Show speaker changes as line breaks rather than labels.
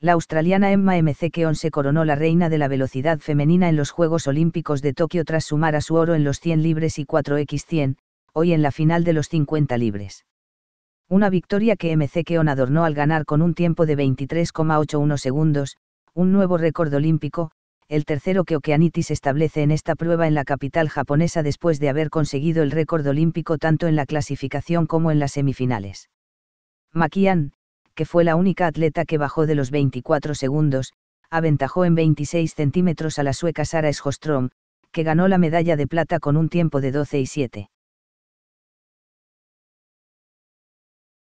la australiana Emma McKeon se coronó la reina de la velocidad femenina en los Juegos Olímpicos de Tokio tras sumar a su oro en los 100 libres y 4x100, hoy en la final de los 50 libres. Una victoria que McKeon adornó al ganar con un tiempo de 23,81 segundos, un nuevo récord olímpico, el tercero que Okeanitis establece en esta prueba en la capital japonesa después de haber conseguido el récord olímpico tanto en la clasificación como en las semifinales. Makian, que fue la única atleta que bajó de los 24 segundos, aventajó en 26 centímetros a la sueca Sara Sjostrom, que ganó la medalla de plata con un tiempo de 12 y 7.